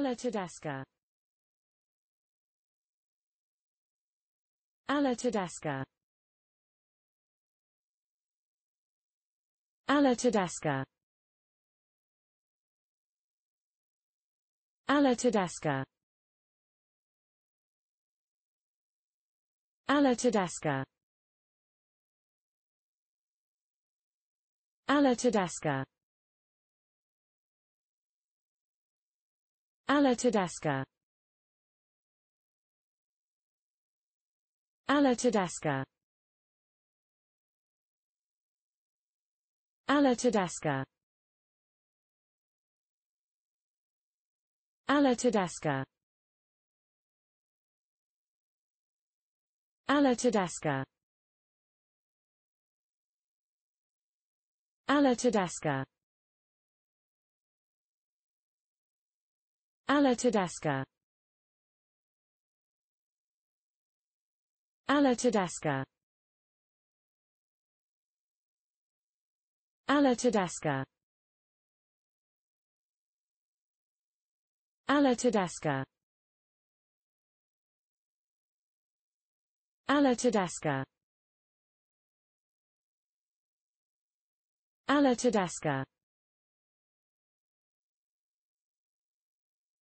Alla Tedesca Alla Tedesca Alla Tedesca Alla Tedesca Alla Tedesca Alla Tedesca Alla Tedesca Alla Tedesca Alla Tedesca Alla Tedesca Alla Tedesca Alla Tedesca Alla Tedesca Alla Tedesca Alla Tedesca Alla Tedesca Alla Tedesca Alla Tedesca